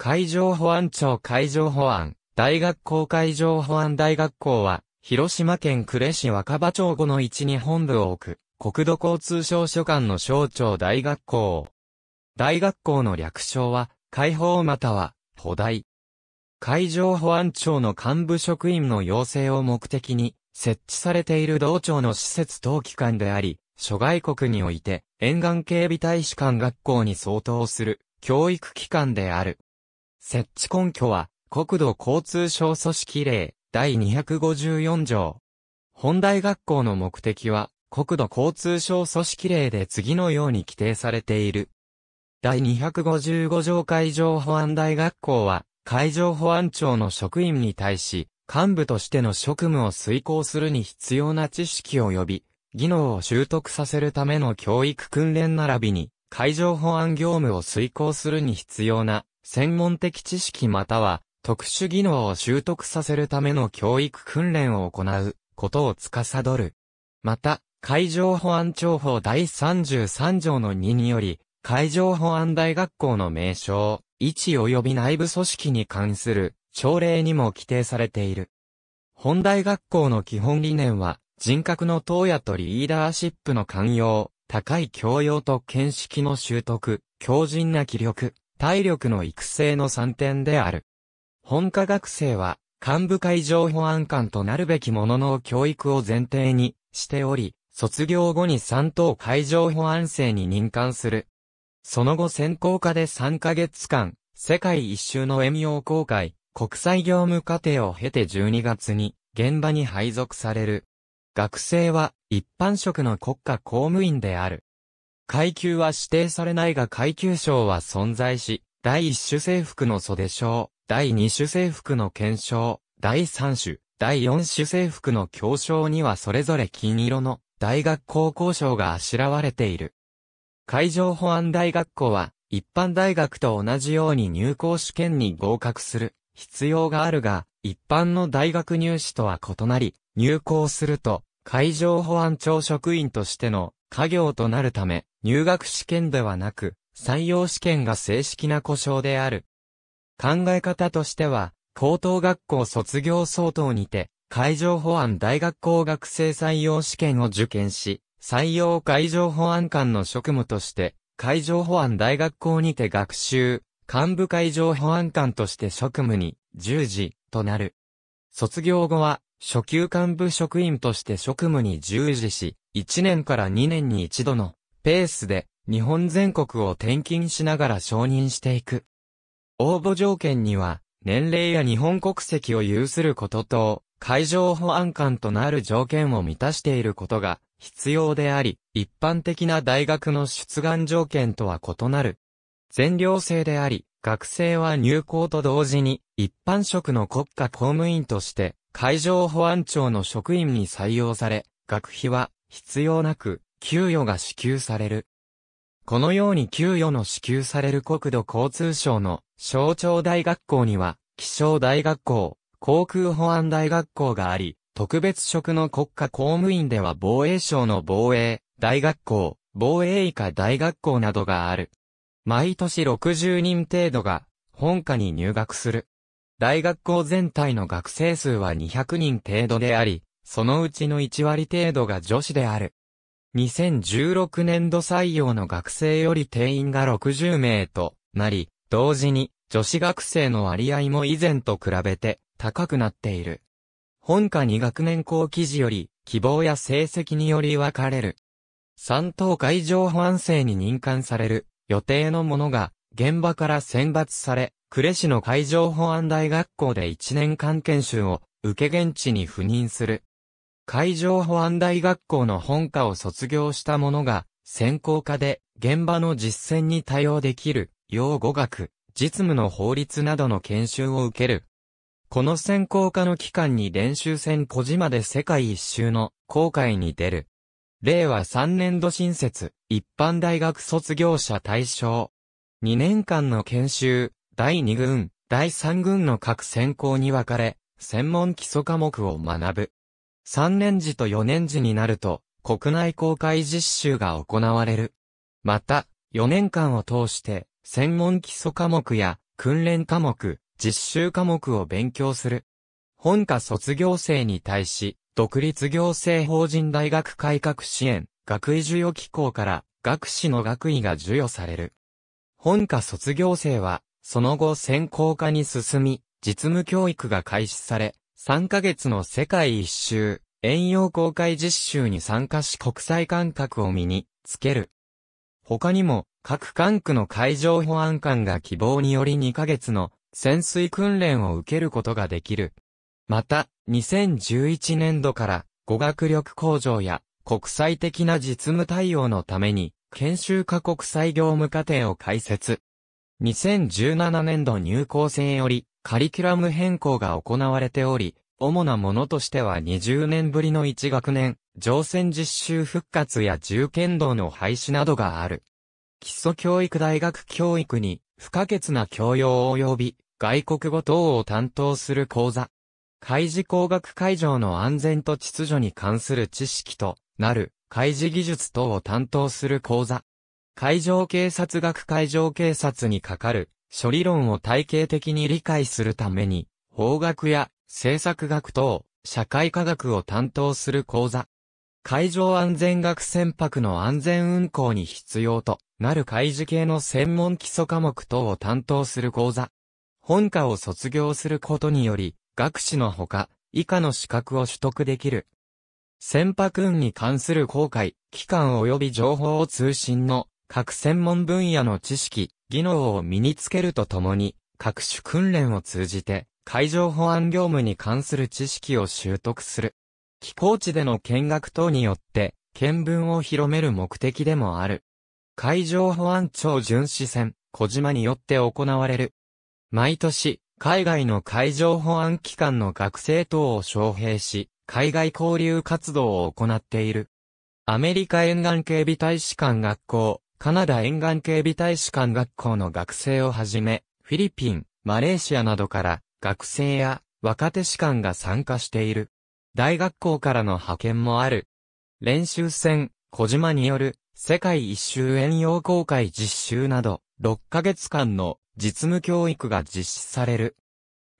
海上保安庁海上保安、大学校海上保安大学校は、広島県呉市若葉町後の置に本部を置く、国土交通省所管の省庁大学校。大学校の略称は、海保または、保大。海上保安庁の幹部職員の要請を目的に、設置されている同庁の施設等機関であり、諸外国において、沿岸警備大使館学校に相当する、教育機関である。設置根拠は、国土交通省組織令第254条。本大学校の目的は、国土交通省組織令で次のように規定されている。第255条海上保安大学校は、海上保安庁の職員に対し、幹部としての職務を遂行するに必要な知識及び、技能を習得させるための教育訓練並びに、海上保安業務を遂行するに必要な専門的知識または特殊技能を習得させるための教育訓練を行うことを司る。また、海上保安庁法第33条の2により、海上保安大学校の名称、位置及び内部組織に関する朝礼にも規定されている。本大学校の基本理念は、人格の投与とリーダーシップの寛容、高い教養と見識の習得、強靭な気力、体力の育成の3点である。本科学生は、幹部会上保安官となるべきものの教育を前提にしており、卒業後に3等海上保安生に任官する。その後専攻科で3ヶ月間、世界一周の遠洋航海、国際業務課程を経て12月に、現場に配属される。学生は、一般職の国家公務員である。階級は指定されないが階級章は存在し、第1種制服の袖章、第2種制服の検証、第3種、第4種制服の教章にはそれぞれ金色の大学高校章があしらわれている。海上保安大学校は、一般大学と同じように入校試験に合格する必要があるが、一般の大学入試とは異なり、入校すると、海上保安庁職員としての家業となるため、入学試験ではなく、採用試験が正式な故障である。考え方としては、高等学校卒業相当にて、海上保安大学校学生採用試験を受験し、採用海上保安官の職務として、海上保安大学校にて学習、幹部海上保安官として職務に、従事、となる。卒業後は、初級幹部職員として職務に従事し、1年から2年に一度のペースで日本全国を転勤しながら承認していく。応募条件には、年齢や日本国籍を有することと、海上保安官となる条件を満たしていることが必要であり、一般的な大学の出願条件とは異なる。全寮制であり、学生は入校と同時に、一般職の国家公務員として、海上保安庁の職員に採用され、学費は必要なく、給与が支給される。このように給与の支給される国土交通省の省庁大学校には、気象大学校、航空保安大学校があり、特別職の国家公務員では防衛省の防衛、大学校、防衛医科大学校などがある。毎年60人程度が本科に入学する。大学校全体の学生数は200人程度であり、そのうちの1割程度が女子である。2016年度採用の学生より定員が60名となり、同時に女子学生の割合も以前と比べて高くなっている。本科2学年後記事より希望や成績により分かれる。三等海上保安制に任官される予定のものが現場から選抜され、呉市の海上保安大学校で1年間研修を受け現地に赴任する。海上保安大学校の本科を卒業した者が、専攻科で現場の実践に対応できる、用語学、実務の法律などの研修を受ける。この専攻科の期間に練習船小島で世界一周の航海に出る。令和3年度新設、一般大学卒業者対象。2年間の研修、第2軍、第3軍の各専攻に分かれ、専門基礎科目を学ぶ。3年時と4年時になると、国内公開実習が行われる。また、4年間を通して、専門基礎科目や訓練科目、実習科目を勉強する。本科卒業生に対し、独立行政法人大学改革支援、学位授与機構から学士の学位が授与される。本科卒業生は、その後専攻科に進み、実務教育が開始され、3ヶ月の世界一周、遠洋公開実習に参加し国際感覚を身につける。他にも、各管区の海上保安官が希望により2ヶ月の潜水訓練を受けることができる。また、2011年度から語学力向上や国際的な実務対応のために研修科国際業務課程を開設。2017年度入校生よりカリキュラム変更が行われており、主なものとしては20年ぶりの1学年、乗船実習復活や銃剣道の廃止などがある。基礎教育大学教育に不可欠な教養及び外国語等を担当する講座。開示工学会場の安全と秩序に関する知識となる開示技術等を担当する講座。会場警察学会場警察にかかる処理論を体系的に理解するために、法学や政策学等、社会科学を担当する講座。海上安全学船舶の安全運航に必要となる海事系の専門基礎科目等を担当する講座。本科を卒業することにより、学士のほか、以下の資格を取得できる。船舶運に関する公開、機関及び情報を通信の各専門分野の知識、技能を身につけるとともに、各種訓練を通じて、海上保安業務に関する知識を習得する。寄港地での見学等によって、見聞を広める目的でもある。海上保安庁巡視船、小島によって行われる。毎年、海外の海上保安機関の学生等を招聘し、海外交流活動を行っている。アメリカ沿岸警備大使館学校、カナダ沿岸警備大使館学校の学生をはじめ、フィリピン、マレーシアなどから学生や若手士官が参加している。大学校からの派遣もある。練習船、小島による世界一周遠洋航海実習など、6ヶ月間の実務教育が実施される。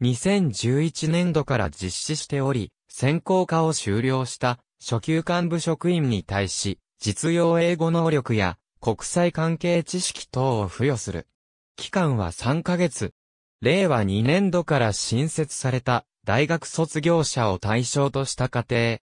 2011年度から実施しており、専攻科を修了した初級幹部職員に対し、実用英語能力や国際関係知識等を付与する。期間は3ヶ月。令和2年度から新設された大学卒業者を対象とした課程。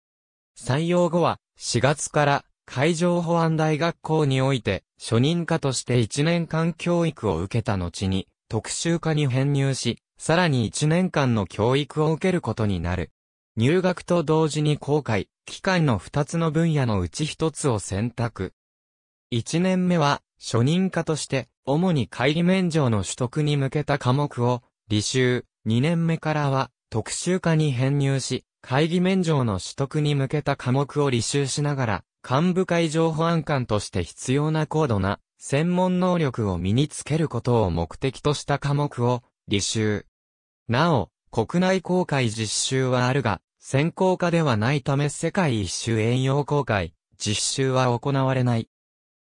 採用後は4月から海上保安大学校において初任科として1年間教育を受けた後に特集科に編入し、さらに1年間の教育を受けることになる。入学と同時に公開、期間の2つの分野のうち1つを選択。1年目は、初任科として、主に会議免除の取得に向けた科目を、履修、2年目からは、特集科に編入し、会議免除の取得に向けた科目を履修しながら、幹部会情報安官として必要な高度な、専門能力を身につけることを目的とした科目を、履修。なお、国内公開実習はあるが、専攻科ではないため世界一周遠洋公開、実習は行われない。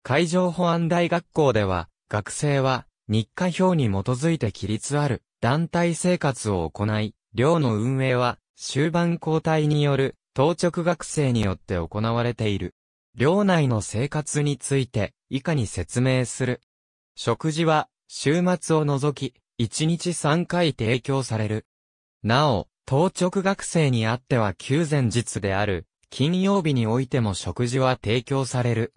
海上保安大学校では、学生は、日課表に基づいて規律ある団体生活を行い、寮の運営は、終盤交代による当直学生によって行われている。寮内の生活について、以下に説明する。食事は、週末を除き、1日3回提供される。なお、当直学生にあっては休前日である、金曜日においても食事は提供される。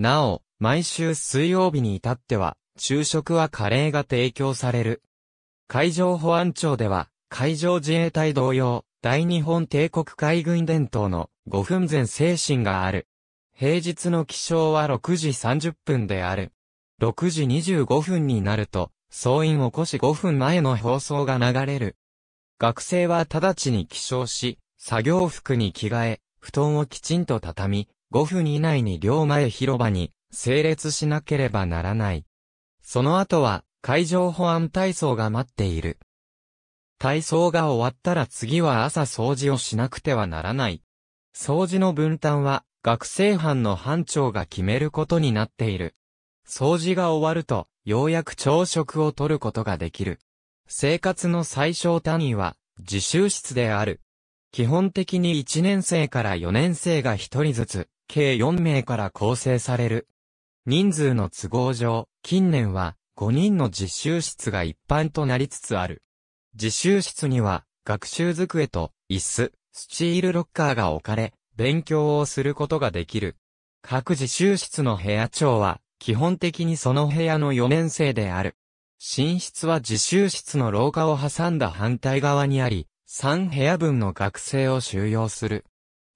なお、毎週水曜日に至っては、昼食はカレーが提供される。海上保安庁では、海上自衛隊同様、大日本帝国海軍伝統の5分前精神がある。平日の起床は6時30分である。6時25分になると、総員起こし5分前の放送が流れる。学生は直ちに起床し、作業服に着替え、布団をきちんと畳み、5分以内に両前広場に整列しなければならない。その後は海上保安体操が待っている。体操が終わったら次は朝掃除をしなくてはならない。掃除の分担は学生班の班長が決めることになっている。掃除が終わると、ようやく朝食をとることができる。生活の最小単位は自習室である。基本的に1年生から4年生が1人ずつ計4名から構成される。人数の都合上、近年は5人の実習室が一般となりつつある。実習室には学習机と椅子、スチールロッカーが置かれ、勉強をすることができる。各自習室の部屋長は、基本的にその部屋の4年生である。寝室は自習室の廊下を挟んだ反対側にあり、3部屋分の学生を収容する。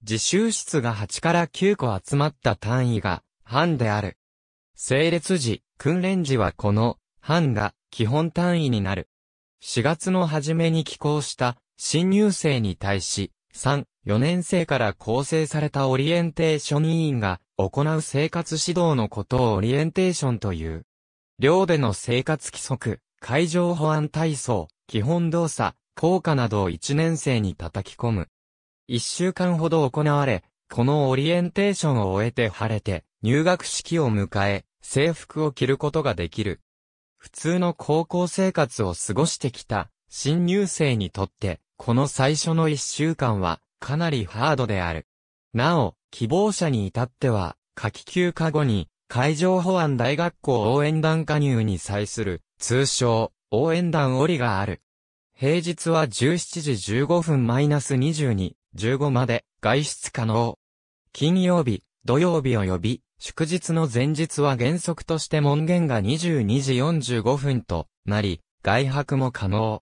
自習室が8から9個集まった単位が、班である。整列時、訓練時はこの、班が、基本単位になる。4月の初めに寄校した、新入生に対し、3、4年生から構成されたオリエンテーション委員が、行う生活指導のことをオリエンテーションという。寮での生活規則、海上保安体操、基本動作、効果などを1年生に叩き込む。一週間ほど行われ、このオリエンテーションを終えて晴れて、入学式を迎え、制服を着ることができる。普通の高校生活を過ごしてきた、新入生にとって、この最初の一週間は、かなりハードである。なお、希望者に至っては、夏季休暇後に、海上保安大学校応援団加入に際する、通称、応援団折りがある。平日は17時15分マイナス22 15まで外出可能。金曜日、土曜日及び祝日の前日は原則として門限が22時45分となり、外泊も可能。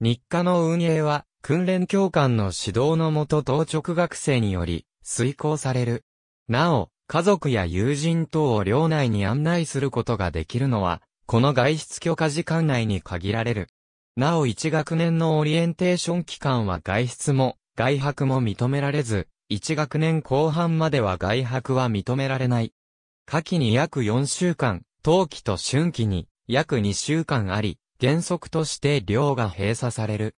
日課の運営は訓練教官の指導のもと当直学生により遂行される。なお、家族や友人等を寮内に案内することができるのは、この外出許可時間内に限られる。なお1学年のオリエンテーション期間は外出も外泊も認められず、1学年後半までは外泊は認められない。夏季に約4週間、冬季と春季に約2週間あり、原則として寮が閉鎖される。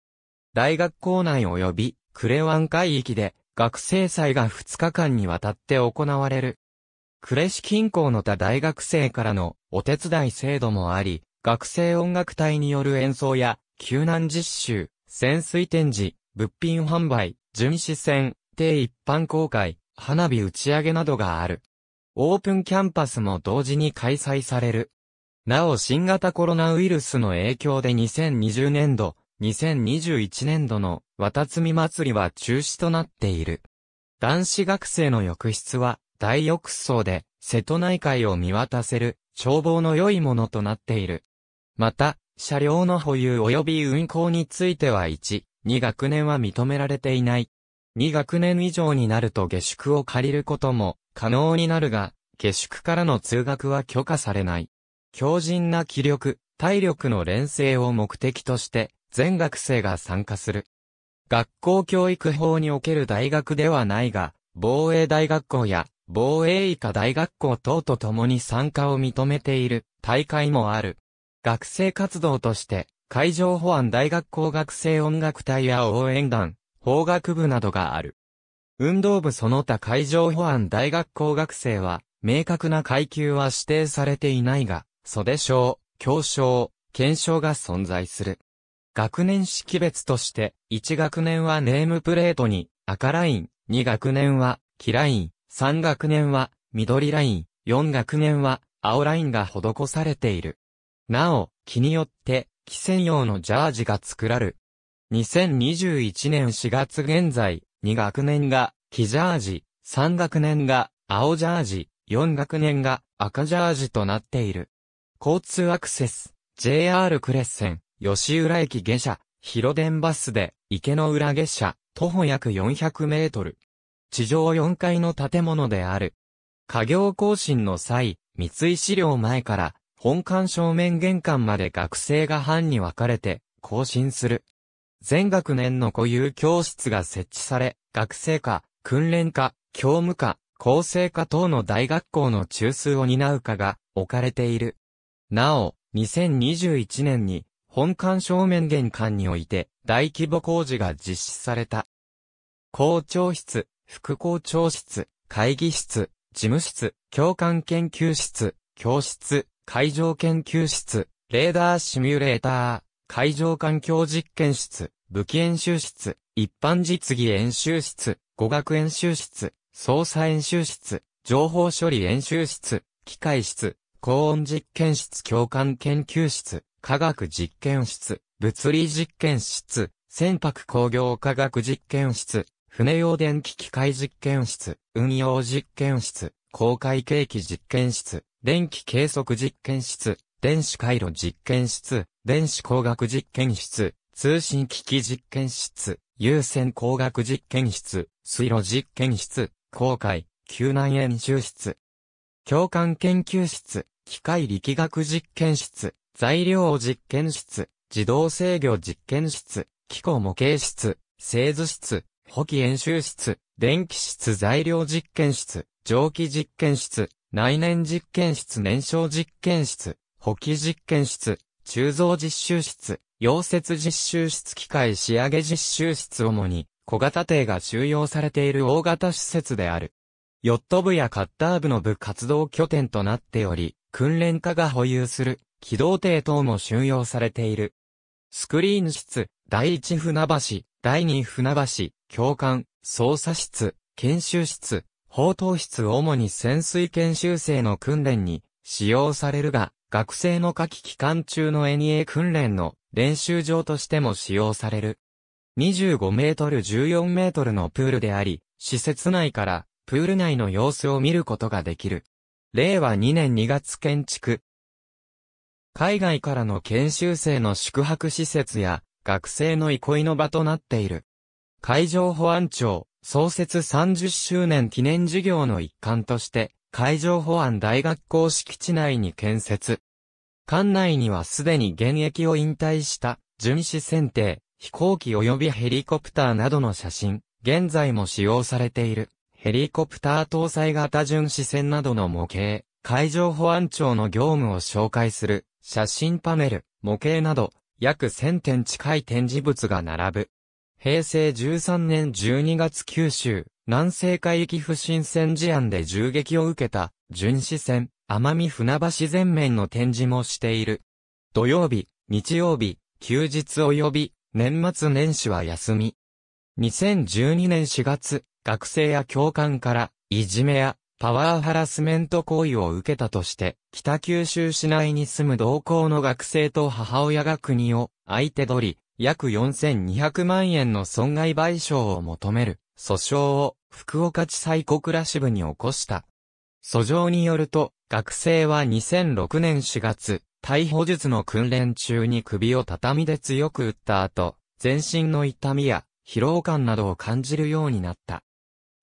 大学校内及びクレワン海域で学生祭が2日間にわたって行われる。呉市近郊の他大学生からのお手伝い制度もあり、学生音楽隊による演奏や、救難実習、潜水展示、物品販売、巡視船、定一般公開、花火打ち上げなどがある。オープンキャンパスも同時に開催される。なお新型コロナウイルスの影響で2020年度、2021年度の渡積み祭りは中止となっている。男子学生の浴室は大浴槽で瀬戸内海を見渡せる眺望の良いものとなっている。また、車両の保有及び運行については1、2学年は認められていない。2学年以上になると下宿を借りることも可能になるが、下宿からの通学は許可されない。強靭な気力、体力の連成を目的として、全学生が参加する。学校教育法における大学ではないが、防衛大学校や防衛医科大学校等と共に参加を認めている大会もある。学生活動として、海上保安大学校学生音楽隊や応援団、法学部などがある。運動部その他海上保安大学校学生は、明確な階級は指定されていないが、袖章、教章、検証が存在する。学年識別として、1学年はネームプレートに赤ライン、2学年は黄ライン、3学年は緑ライン、4学年は青ラインが施されている。なお、気によって機専用のジャージが作らる。2021年4月現在、2学年が黄ジャージ、3学年が青ジャージ、4学年が赤ジャージとなっている。交通アクセス、JR クレッセン、吉浦駅下車、広電バスで池の浦下車、徒歩約400メートル。地上4階の建物である。家業更新の際、三井資料前から本館正面玄関まで学生が班に分かれて、更新する。全学年の固有教室が設置され、学生課、訓練課、教務課、厚生課等の大学校の中枢を担うかが置かれている。なお、2021年に本館正面玄関において大規模工事が実施された。校長室、副校長室、会議室、事務室、教官研究室、教室、海上研究室、レーダーシミュレーター、海上環境実験室、武器演習室、一般実技演習室、語学演習室、操作演習室、情報処理演習室、機械室、高温実験室共感研究室、科学実験室、物理実験室、船舶工業科学実験室、船用電気機械実験室、運用実験室、公開景気実験室、電気計測実験室、電子回路実験室、電子工学実験室、通信機器実験室、優先工学実験室、水路実験室、航海、救難演習室、教官研究室、機械力学実験室、材料実験室、自動制御実験室、機構模型室、製図室、補機演習室、電気室材料実験室、蒸気実験室、内燃実験室、燃焼実験室、補給実験室、鋳造実習室、溶接実習室、機械仕上げ実習室主に、小型艇が収容されている大型施設である。ヨット部やカッター部の部活動拠点となっており、訓練家が保有する機動艇等も収容されている。スクリーン室、第一船橋、第二船橋、教官、操作室、研修室、砲塔室主に潜水研修生の訓練に使用されるが、学生の夏季期間中の NA 訓練の練習場としても使用される。25メートル14メートルのプールであり、施設内からプール内の様子を見ることができる。令和2年2月建築。海外からの研修生の宿泊施設や学生の憩いの場となっている。海上保安庁、創設30周年記念事業の一環として、海上保安大学校敷地内に建設。館内にはすでに現役を引退した、巡視船艇、飛行機及びヘリコプターなどの写真、現在も使用されている、ヘリコプター搭載型巡視船などの模型、海上保安庁の業務を紹介する、写真パネル、模型など、約1000点近い展示物が並ぶ。平成13年12月九州、南西海域不審船事案で銃撃を受けた、巡視船、奄美船橋全面の展示もしている。土曜日、日曜日、休日及び、年末年始は休み。2012年4月、学生や教官から、いじめや、パワーハラスメント行為を受けたとして、北九州市内に住む同校の学生と母親が国を相手取り、約4200万円の損害賠償を求める訴訟を福岡地裁小倉支部に起こした。訴状によると、学生は2006年4月、逮捕術の訓練中に首を畳で強く打った後、全身の痛みや疲労感などを感じるようになった。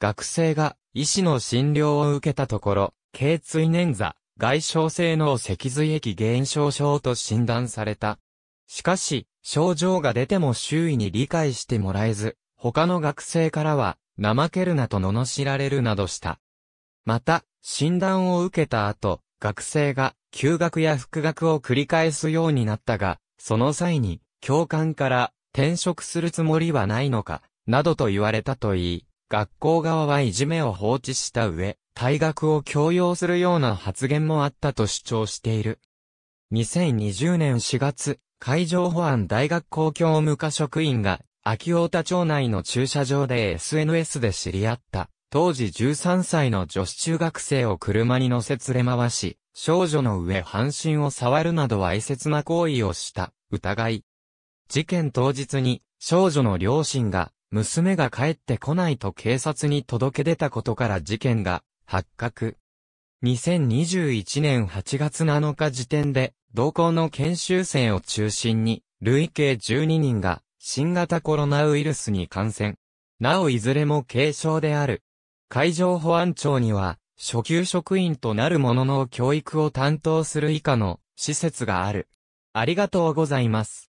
学生が医師の診療を受けたところ、頸椎捻挫、外傷性の脊髄液減少症と診断された。しかし、症状が出ても周囲に理解してもらえず、他の学生からは、怠けるなと罵られるなどした。また、診断を受けた後、学生が休学や復学を繰り返すようになったが、その際に、教官から転職するつもりはないのか、などと言われたといい、学校側はいじめを放置した上、退学を強要するような発言もあったと主張している。2020年4月、海上保安大学公共無課職員が、秋大田町内の駐車場で SNS で知り合った、当時13歳の女子中学生を車に乗せ連れ回し、少女の上半身を触るなどわいせつな行為をした、疑い。事件当日に、少女の両親が、娘が帰ってこないと警察に届け出たことから事件が発覚。2021年8月7日時点で、同校の研修生を中心に、累計12人が、新型コロナウイルスに感染。なおいずれも軽症である。海上保安庁には、初級職員となる者の教育を担当する以下の施設がある。ありがとうございます。